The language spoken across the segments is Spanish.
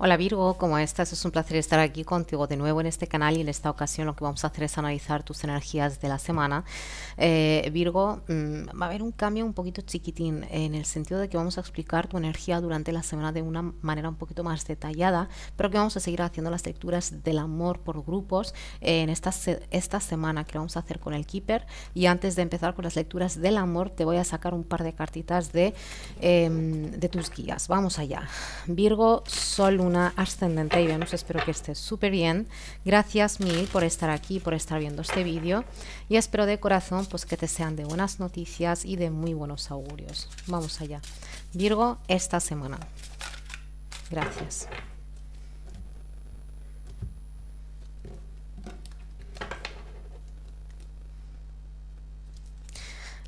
Hola Virgo, ¿cómo estás? Es un placer estar aquí contigo de nuevo en este canal y en esta ocasión lo que vamos a hacer es analizar tus energías de la semana. Eh, Virgo, mm, va a haber un cambio un poquito chiquitín en el sentido de que vamos a explicar tu energía durante la semana de una manera un poquito más detallada, pero que vamos a seguir haciendo las lecturas del amor por grupos en esta, esta semana que vamos a hacer con el Keeper. Y antes de empezar con las lecturas del amor, te voy a sacar un par de cartitas de, em, tus guías. Vamos allá. Virgo, Sol, una ascendente y vemos Espero que estés súper bien. Gracias mil por estar aquí, por estar viendo este vídeo y espero de corazón pues que te sean de buenas noticias y de muy buenos augurios. Vamos allá. Virgo, esta semana. Gracias.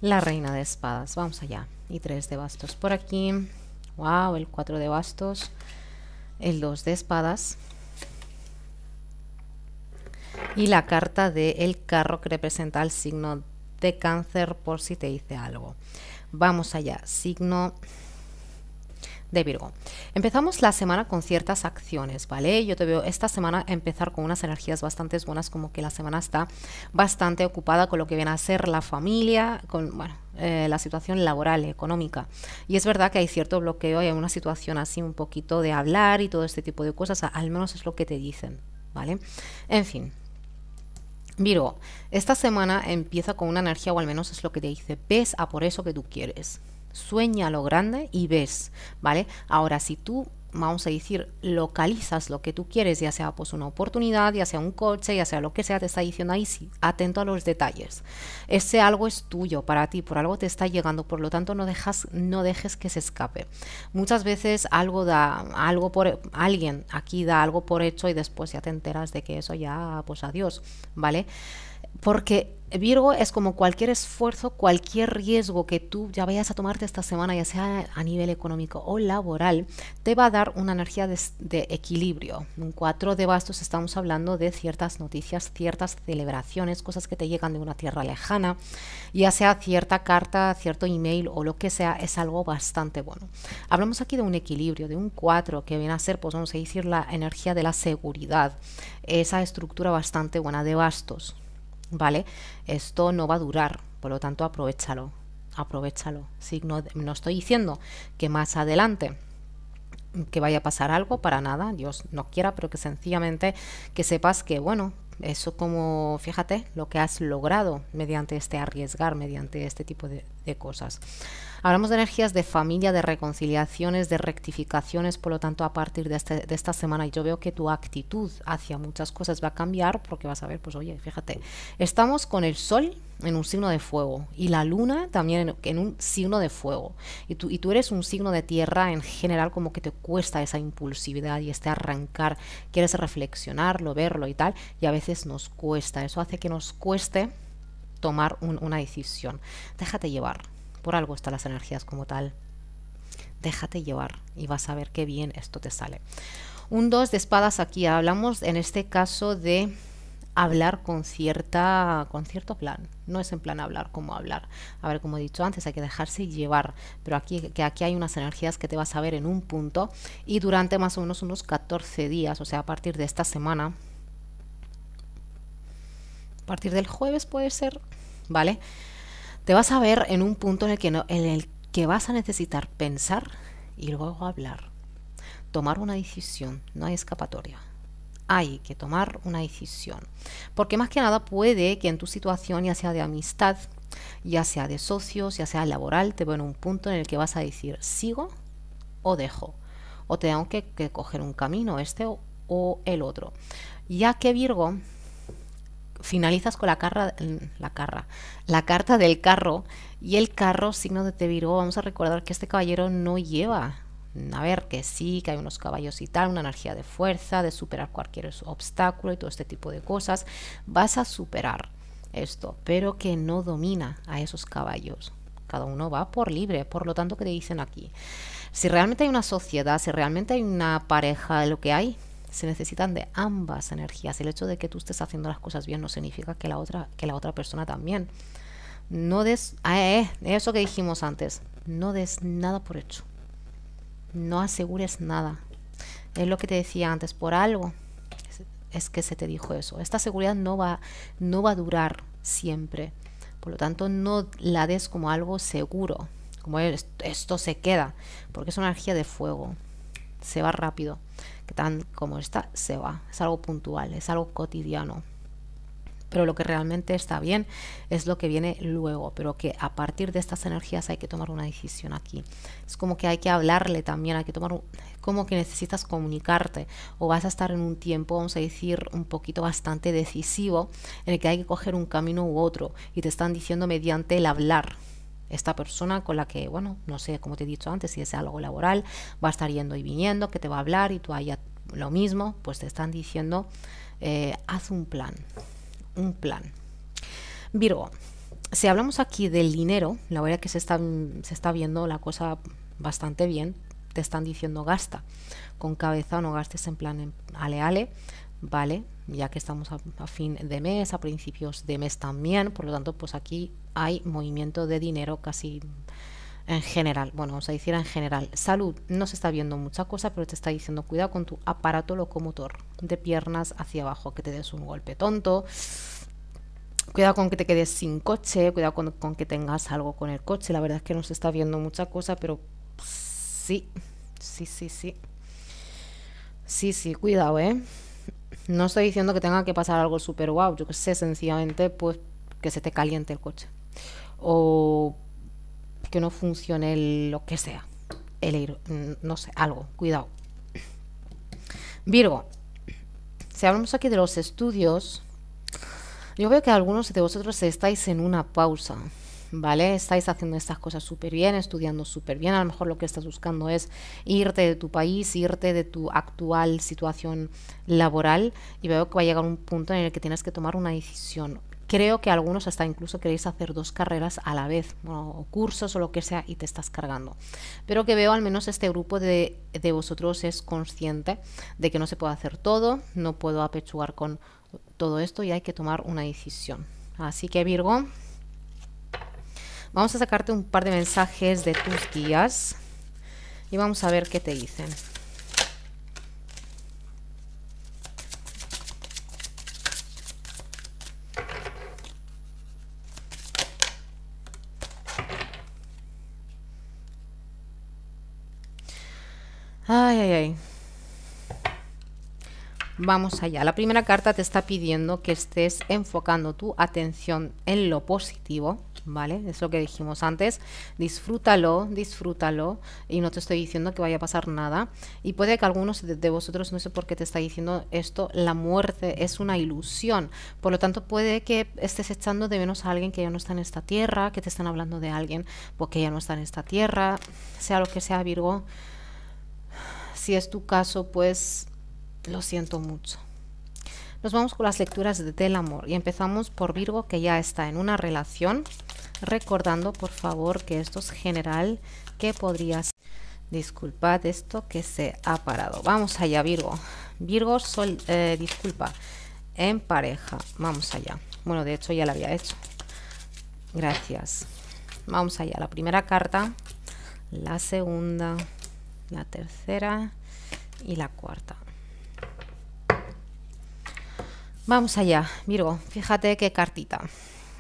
La reina de espadas. Vamos allá. Y tres de bastos por aquí. Wow, el 4 de bastos el 2 de espadas y la carta del carro que representa el signo de cáncer por si te dice algo. Vamos allá, signo de Virgo. Empezamos la semana con ciertas acciones, ¿vale? Yo te veo esta semana empezar con unas energías bastante buenas, como que la semana está bastante ocupada con lo que viene a ser la familia, con, eh, la situación laboral, económica. Y es verdad que hay cierto bloqueo y hay una situación así un poquito de hablar y todo este tipo de cosas, al menos es lo que te dicen, ¿vale? En fin, Virgo, esta semana empieza con una energía, o al menos es lo que te dice, ves a por eso que tú quieres, Sueña lo grande y ves, ¿vale? Ahora, si tú vamos a decir, localizas lo que tú quieres, ya sea pues una oportunidad, ya sea un coche, ya sea lo que sea, te está diciendo ahí sí, atento a los detalles. Ese algo es tuyo para ti, por algo te está llegando, por lo tanto no dejas, no dejes que se escape. Muchas veces algo da algo por alguien aquí da algo por hecho y después ya te enteras de que eso ya pues adiós, ¿vale? Porque Virgo es como cualquier esfuerzo, cualquier riesgo que tú ya vayas a tomarte esta semana, ya sea a nivel económico o laboral, te va a dar una energía de, equilibrio. Un cuatro de bastos estamos hablando de ciertas noticias, ciertas celebraciones, cosas que te llegan de una tierra lejana, ya sea cierta carta, cierto email o lo que sea, es algo bastante bueno. Hablamos aquí de un equilibrio, de un cuatro que viene a ser, pues vamos a decir, la energía de la seguridad, esa estructura bastante buena de bastos. ¿vale? Esto no va a durar, por lo tanto aprovechalo, aprovechalo. ¿sí? No, no estoy diciendo que más adelante que vaya a pasar algo, para nada, Dios no quiera, pero que sencillamente que sepas que, bueno, eso como, fíjate, lo que has logrado mediante este arriesgar, mediante este tipo de, de cosas. Hablamos de energías de familia, de reconciliaciones, de rectificaciones, por lo tanto a partir de, este, esta semana yo veo que tu actitud hacia muchas cosas va a cambiar porque vas a ver, pues oye, fíjate, estamos con el sol en un signo de fuego y la luna también en, un signo de fuego y tú, y tú eres un signo de tierra en general como que te cuesta esa impulsividad y este arrancar, quieres reflexionarlo, verlo y tal y a veces nos cuesta, eso hace que nos cueste tomar una decisión. Déjate llevar. Por algo están las energías como tal. Déjate llevar y vas a ver qué bien esto te sale. Un 2 de espadas aquí. Hablamos en este caso de hablar con cierta con cierto plan no es en plan hablar como hablar a ver como he dicho antes hay que dejarse llevar pero aquí que aquí hay unas energías que te vas a ver en un punto y durante más o menos unos 14 días o sea a partir de esta semana partir del jueves puede ser, ¿vale? Te vas a ver en un punto en el que, no, en el que vas a necesitar pensar y luego hablar. Tomar una decisión, no hay escapatoria. Hay que tomar una decisión. Porque más que nada puede que en tu situación, ya sea de amistad, ya sea de socios, ya sea laboral, te veo en un punto en el que vas a decir sigo o dejo. O tengo que, coger un camino, este o el otro. Ya que Virgo finalizas con la carra, la carra, la carta del carro y el carro signo de viró, Vamos a recordar que este caballero no lleva. A ver, que sí, que hay unos caballos y tal, una energía de fuerza, de superar cualquier obstáculo y todo este tipo de cosas. Vas a superar esto, pero que no domina a esos caballos. Cada uno va por libre, por lo tanto, que te dicen aquí? Si realmente hay una sociedad, si realmente hay una pareja, lo que hay se necesitan de ambas energías. El hecho de que tú estés haciendo las cosas bien no significa que la otra, que la otra persona también. No des, ah, eh, eh, eso que dijimos antes, no des nada por hecho. No asegures nada. Es lo que te decía antes, por algo es, que se te dijo eso. Esta seguridad no va, no va a durar siempre. Por lo tanto, no la des como algo seguro, como esto, esto se queda, porque es una energía de fuego se va rápido, que tan como está, se va. Es algo puntual, es algo cotidiano. Pero lo que realmente está bien es lo que viene luego, pero que a partir de estas energías hay que tomar una decisión aquí. Es como que hay que hablarle también, hay que tomar, como que necesitas comunicarte o vas a estar en un tiempo, vamos a decir, un poquito bastante decisivo en el que hay que coger un camino u otro y te están diciendo mediante el hablar, esta persona con la que, bueno, no sé, como te he dicho antes, si es algo laboral, va a estar yendo y viniendo, que te va a hablar y tú haya lo mismo, pues te están diciendo, eh, haz un plan, un plan. Virgo, si hablamos aquí del dinero, la verdad que se está, se está viendo la cosa bastante bien, te están diciendo gasta con cabeza o no gastes en plan en ale ale, vale, ya que estamos a, a, fin de mes, a principios de mes también, por lo tanto, pues aquí hay movimiento de dinero casi en general. Bueno, o sea, hiciera en general. Salud, no se está viendo mucha cosa, pero te está diciendo cuidado con tu aparato locomotor de piernas hacia abajo, que te des un golpe tonto. Cuidado con que te quedes sin coche, cuidado con, que tengas algo con el coche. La verdad es que no se está viendo mucha cosa, pero sí, sí, sí, sí. Sí, sí, cuidado, ¿eh? No estoy diciendo que tenga que pasar algo súper wow, yo que sé, sencillamente, pues que se te caliente el coche o que no funcione lo que sea, el mm, no sé, algo, cuidado. Virgo, si hablamos aquí de los estudios, yo veo que algunos de vosotros estáis en una pausa, ¿vale? Estáis haciendo estas cosas súper bien, estudiando súper bien, a lo mejor lo que estás buscando es irte de tu país, irte de tu actual situación laboral y veo que va a llegar un punto en el que tienes que tomar una decisión. Creo que algunos hasta incluso queréis hacer dos carreras a la vez, o cursos o lo que sea, y te estás cargando. Pero que veo al menos este grupo de, de vosotros es consciente de que no se puede hacer todo, no puedo apechugar con todo esto y hay que tomar una decisión. Así que Virgo, vamos a sacarte un par de mensajes de tus guías y vamos a ver qué te dicen. Vamos allá. La primera carta te está pidiendo que estés enfocando tu atención en lo positivo, ¿vale? Es lo que dijimos antes. Disfrútalo, disfrútalo. Y no te estoy diciendo que vaya a pasar nada. Y puede que algunos de, vosotros, no sé por qué te está diciendo esto, la muerte es una ilusión. Por lo tanto, puede que estés echando de menos a alguien que ya no está en esta tierra, que te están hablando de alguien porque ya no está en esta tierra, sea lo que sea, Virgo si es tu caso, pues lo siento mucho. Nos vamos con las lecturas de, del amor y empezamos por Virgo que ya está en una relación. Recordando por favor que esto es general, que podrías... Disculpad esto que se ha parado. Vamos allá Virgo. Virgo, sol, eh, disculpa, en pareja. Vamos allá. Bueno, de hecho ya la había hecho. Gracias. Vamos allá. La primera carta, la segunda, la tercera y la cuarta. Vamos allá, Virgo, fíjate qué cartita.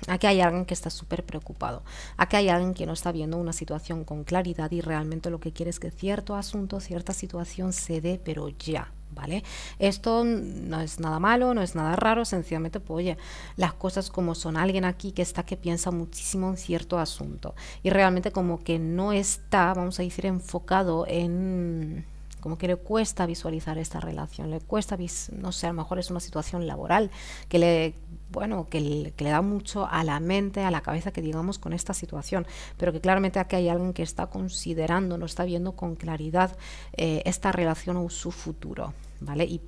Aquí hay alguien que está súper preocupado. Aquí hay alguien que no está viendo una situación con claridad y realmente lo que quiere es que cierto asunto, cierta situación se dé, pero ya. ¿Vale? Esto no es nada malo, no es nada raro, sencillamente, pues, oye, las cosas como son. Alguien aquí que está que piensa muchísimo en cierto asunto y realmente como que no está, vamos a decir, enfocado en como que le cuesta visualizar esta relación, le cuesta, no sé, a lo mejor es una situación laboral que le, bueno, que le, da mucho a la mente, a la cabeza que digamos con esta situación, pero que claramente aquí hay alguien que está considerando, no está viendo con claridad eh, esta relación o su futuro, ¿vale? Y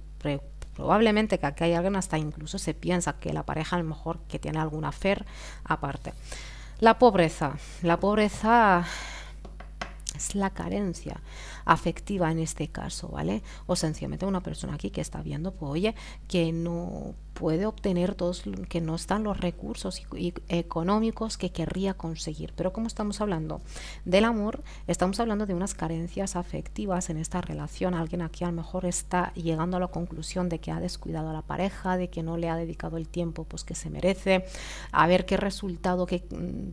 probablemente que aquí hay alguien hasta incluso se piensa que la pareja a lo mejor que tiene alguna fer aparte. La pobreza, la pobreza es la carencia afectiva en este caso, ¿vale? O sencillamente una persona aquí que está viendo, pues oye, que no puede obtener todos, que no están los recursos económicos que querría conseguir. Pero como estamos hablando del amor, estamos hablando de unas carencias afectivas en esta relación. Alguien aquí a lo mejor está llegando a la conclusión de que ha descuidado a la pareja, de que no le ha dedicado el tiempo pues, que se merece, a ver qué resultado que mm,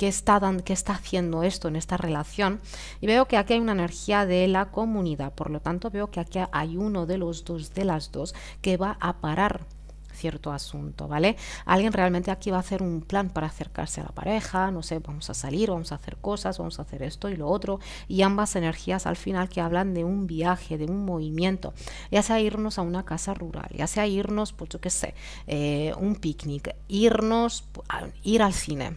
qué está, está haciendo esto en esta relación. Y veo que aquí hay una energía de la comunidad, por lo tanto veo que aquí hay uno de los dos, de las dos, que va a parar cierto asunto, ¿vale? Alguien realmente aquí va a hacer un plan para acercarse a la pareja, no sé, vamos a salir, vamos a hacer cosas, vamos a hacer esto y lo otro, y ambas energías al final que hablan de un viaje, de un movimiento, ya sea irnos a una casa rural, ya sea irnos, pues yo qué sé, eh, un picnic, irnos, ir al cine,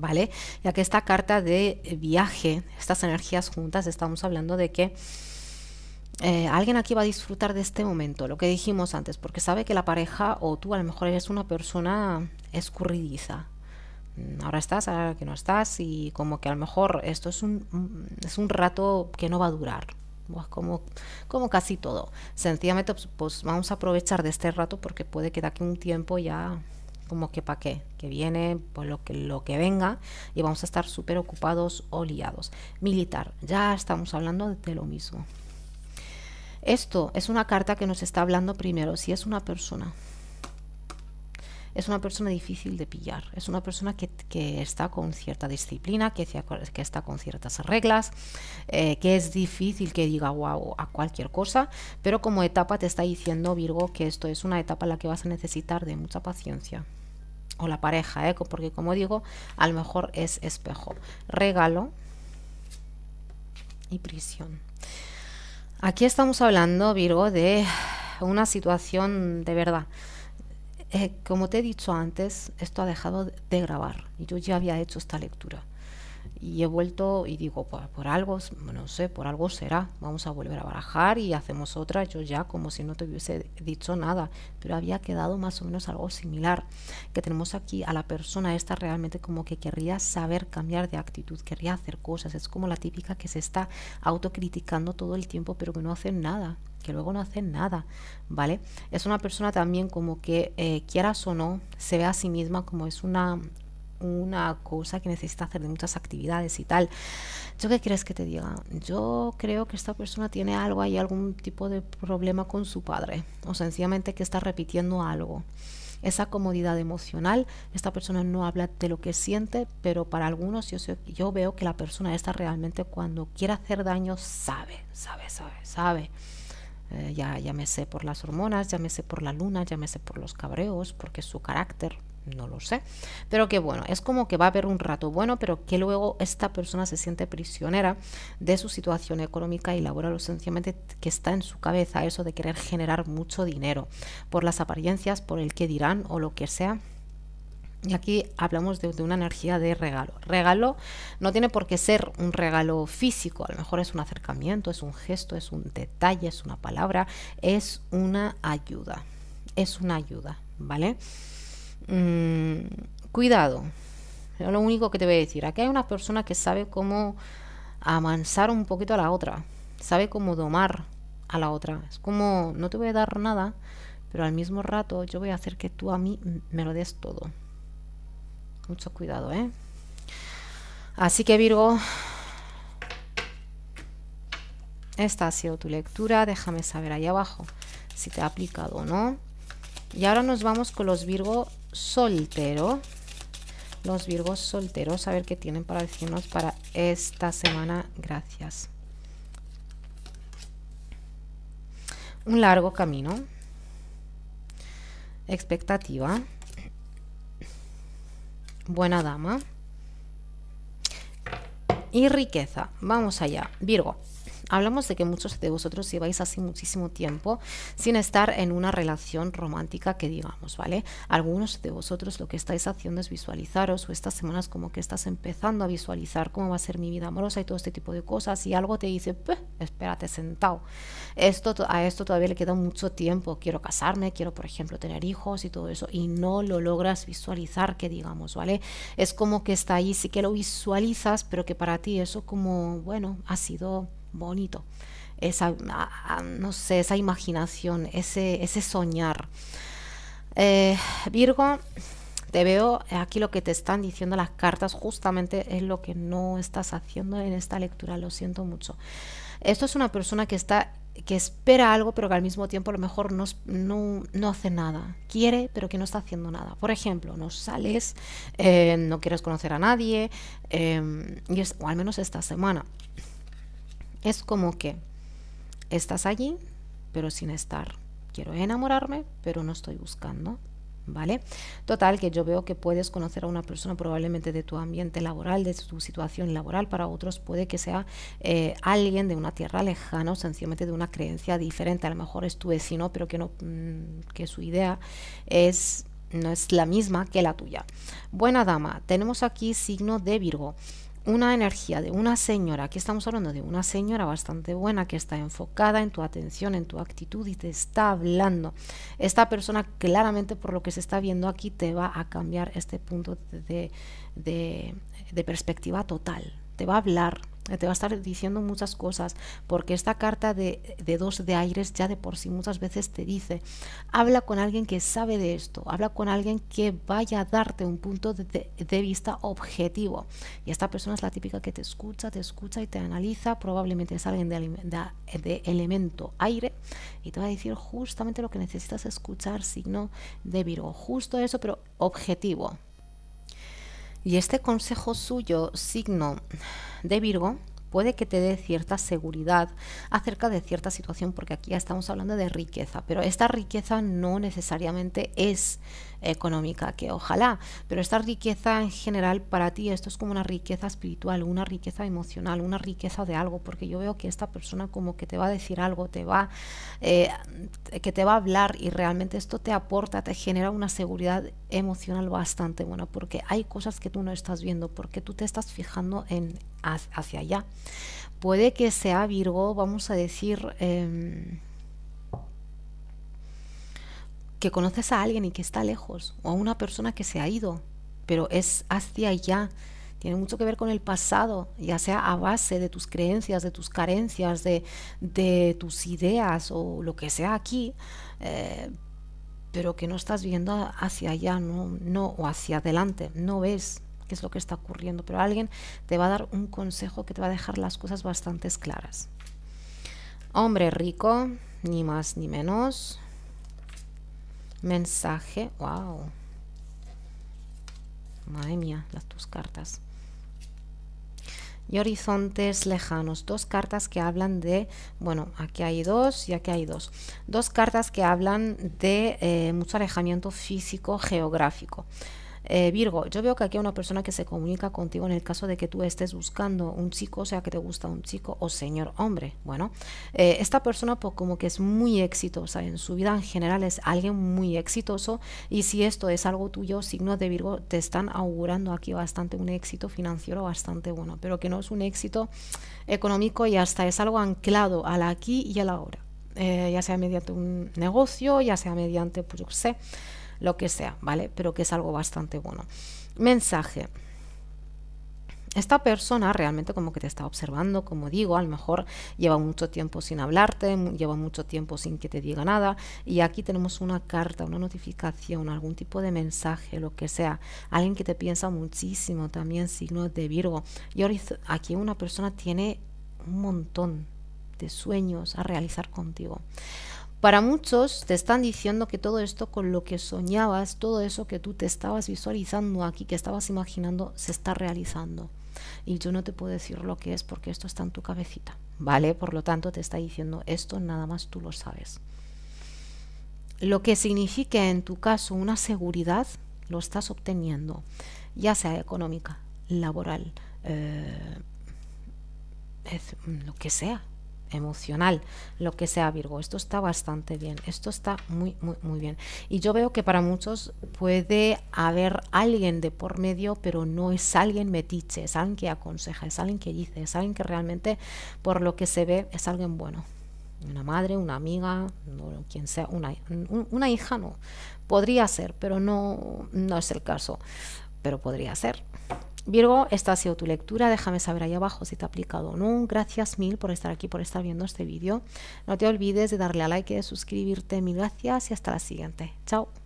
¿vale? Ya que esta carta de eh, viaje, estas energías juntas, estamos hablando de que eh, alguien aquí va a disfrutar de este momento, lo que dijimos antes, porque sabe que la pareja o tú a lo mejor eres una persona escurridiza. Mm, ahora estás, ahora que no estás, y como que a lo mejor esto es un, mm, es un rato que no va a durar, como, como casi todo. Sencillamente, pues, pues vamos a aprovechar de este rato porque puede que de aquí un tiempo ya como que para qué, que viene por pues, lo que, lo que venga y vamos a estar súper ocupados o liados. Militar, ya estamos hablando de lo mismo. Esto es una carta que nos está hablando primero si es una persona, es una persona difícil de pillar, es una persona que, está con cierta disciplina, que, está con ciertas reglas, eh, que es difícil que diga wow a cualquier cosa, pero como etapa te está diciendo Virgo que esto es una etapa en la que vas a necesitar de mucha paciencia o la pareja, ¿eh? porque como digo, a lo mejor es espejo, regalo y prisión. Aquí estamos hablando, Virgo, de una situación de verdad eh, como te he dicho antes, esto ha dejado de grabar y yo ya había hecho esta lectura. Y he vuelto y digo, por, por algo, no sé, por algo será, vamos a volver a barajar y hacemos otra, yo ya como si no te hubiese dicho nada, pero había quedado más o menos algo similar, que tenemos aquí a la persona esta realmente como que querría saber cambiar de actitud, querría hacer cosas, es como la típica que se está autocriticando todo el tiempo, pero que no hace nada, que luego no hace nada, ¿vale? Es una persona también como que eh, quieras o no, se ve a sí misma como es una, una cosa que necesita hacer de muchas actividades y tal. ¿Yo qué quieres que te diga? Yo creo que esta persona tiene algo ahí, algún tipo de problema con su padre, o sencillamente que está repitiendo algo. Esa comodidad emocional, esta persona no habla de lo que siente, pero para algunos yo, yo veo que la persona esta realmente cuando quiere hacer daño sabe, sabe, sabe, sabe. Eh, ya ya llámese por las hormonas, llámese por la luna, llámese por los cabreos, porque su carácter, no lo sé. Pero que bueno, es como que va a haber un rato bueno, pero que luego esta persona se siente prisionera de su situación económica y laboral, sencillamente que está en su cabeza eso de querer generar mucho dinero por las apariencias, por el que dirán o lo que sea y aquí hablamos de, una energía de regalo. Regalo no tiene por qué ser un regalo físico, a lo mejor es un acercamiento, es un gesto, es un detalle, es una palabra, es una ayuda. Es una ayuda, ¿vale? Mm, cuidado. lo único que te voy a decir. Aquí hay una persona que sabe cómo amansar un poquito a la otra, sabe cómo domar a la otra. Es como, no te voy a dar nada, pero al mismo rato yo voy a hacer que tú a mí me lo des todo. Mucho cuidado, ¿eh? Así que Virgo, esta ha sido tu lectura. Déjame saber ahí abajo si te ha aplicado o no. Y ahora nos vamos con los Virgo soltero. Los Virgos solteros, a ver qué tienen para decirnos para esta semana. Gracias. Un largo camino. Expectativa buena dama. Y riqueza, vamos allá, Virgo. Hablamos de que muchos de vosotros lleváis así muchísimo tiempo sin estar en una relación romántica que digamos, ¿vale? Algunos de vosotros lo que estáis haciendo es visualizaros o estas semanas como que estás empezando a visualizar cómo va a ser mi vida amorosa y todo este tipo de cosas y algo te dice, espérate sentado, esto, a esto todavía le queda mucho tiempo, quiero casarme, quiero por ejemplo tener hijos y todo eso y no lo logras visualizar que digamos, ¿vale? Es como que está ahí, sí que lo visualizas, pero que para ti eso como, bueno, ha sido bonito. Esa, no sé, esa imaginación, ese, ese soñar. Eh, Virgo, te veo, aquí lo que te están diciendo las cartas justamente es lo que no estás haciendo en esta lectura, lo siento mucho. Esto es una persona que está que espera algo pero que al mismo tiempo a lo mejor no, no, no hace nada, quiere pero que no está haciendo nada. Por ejemplo, no sales, eh, no quieres conocer a nadie, eh, y o al menos esta semana. Es como que estás allí, pero sin estar. Quiero enamorarme, pero no estoy buscando. ¿Vale? Total, que yo veo que puedes conocer a una persona probablemente de tu ambiente laboral, de tu situación laboral, para otros puede que sea eh, alguien de una tierra lejana o sencillamente de una creencia diferente, a lo mejor es tu vecino, pero que, no, mm, que su idea es no es la misma que la tuya. Buena dama, tenemos aquí signo de Virgo una energía de una señora, aquí estamos hablando de una señora bastante buena que está enfocada en tu atención, en tu actitud y te está hablando. Esta persona claramente por lo que se está viendo aquí te va a cambiar este punto de, perspectiva total, te va a hablar, te va a estar diciendo muchas cosas, porque esta carta de, de, dos de aires ya de por sí muchas veces te dice, habla con alguien que sabe de esto, habla con alguien que vaya a darte un punto de, de vista objetivo. Y esta persona es la típica que te escucha, te escucha y te analiza, probablemente es alguien de, de elemento aire, y te va a decir justamente lo que necesitas escuchar, signo de Virgo, justo eso, pero objetivo. Y este consejo suyo, signo de Virgo, puede que te dé cierta seguridad acerca de cierta situación, porque aquí ya estamos hablando de riqueza, pero esta riqueza no necesariamente es económica, que ojalá, pero esta riqueza en general para ti, esto es como una riqueza espiritual, una riqueza emocional, una riqueza de algo, porque yo veo que esta persona como que te va a decir algo, te va, eh, que te va a hablar y realmente esto te aporta, te genera una seguridad emocional bastante buena, porque hay cosas que tú no estás viendo, porque tú te estás fijando en hacia allá. Puede que sea Virgo, vamos a decir... Em, que conoces a alguien y que está lejos, o a una persona que se ha ido, pero es hacia allá. Tiene mucho que ver con el pasado, ya sea a base de tus creencias, de tus carencias, de, de tus ideas o lo que sea aquí, eh, pero que no estás viendo hacia allá, no, no, o hacia adelante, no ves qué es lo que está ocurriendo, pero alguien te va a dar un consejo que te va a dejar las cosas bastante claras. Hombre rico, ni más ni menos, Mensaje, wow. Madre mía, las tus cartas. Y horizontes lejanos. Dos cartas que hablan de, bueno, aquí hay dos y aquí hay dos. Dos cartas que hablan de eh, mucho alejamiento físico, geográfico. Eh, Virgo, yo veo que aquí hay una persona que se comunica contigo en el caso de que tú estés buscando un chico, o sea que te gusta un chico o señor hombre. Bueno, eh, esta persona pues, como que es muy exitosa en su vida en general, es alguien muy exitoso y si esto es algo tuyo, signos de Virgo te están augurando aquí bastante un éxito financiero bastante bueno, pero que no es un éxito económico y hasta es algo anclado al aquí y a la ahora. Eh, ya sea mediante un negocio, ya sea mediante, pues yo sé, lo que sea, ¿vale? Pero que es algo bastante bueno. Mensaje esta persona realmente como que te está observando, como digo, a lo mejor lleva mucho tiempo sin hablarte, lleva mucho tiempo sin que te diga nada y aquí tenemos una carta, una notificación, algún tipo de mensaje, lo que sea, alguien que te piensa muchísimo, también signo de Virgo. Y aquí una persona tiene un montón de sueños a realizar contigo. Para muchos te están diciendo que todo esto con lo que soñabas, todo eso que tú te estabas visualizando aquí, que estabas imaginando, se está realizando. Y yo no te puedo decir lo que es porque esto está en tu cabecita, ¿vale? Por lo tanto te está diciendo esto, nada más tú lo sabes. Lo que significa en tu caso una seguridad, lo estás obteniendo, ya sea económica, laboral, eh, lo que sea, emocional, lo que sea Virgo. Esto está bastante bien, esto está muy, muy, muy bien. Y yo veo que para muchos puede haber alguien de por medio, pero no es alguien metiche, es alguien que aconseja, es alguien que dice, es alguien que realmente por lo que se ve es alguien bueno. Una madre, una amiga, quien sea, una, una hija no. Podría ser, pero no, no es el caso, pero podría ser. Virgo, esta ha sido tu lectura. Déjame saber ahí abajo si te ha aplicado o no. Gracias mil por estar aquí, por estar viendo este vídeo. No te olvides de darle a like de suscribirte. Mil gracias y hasta la siguiente. Chao.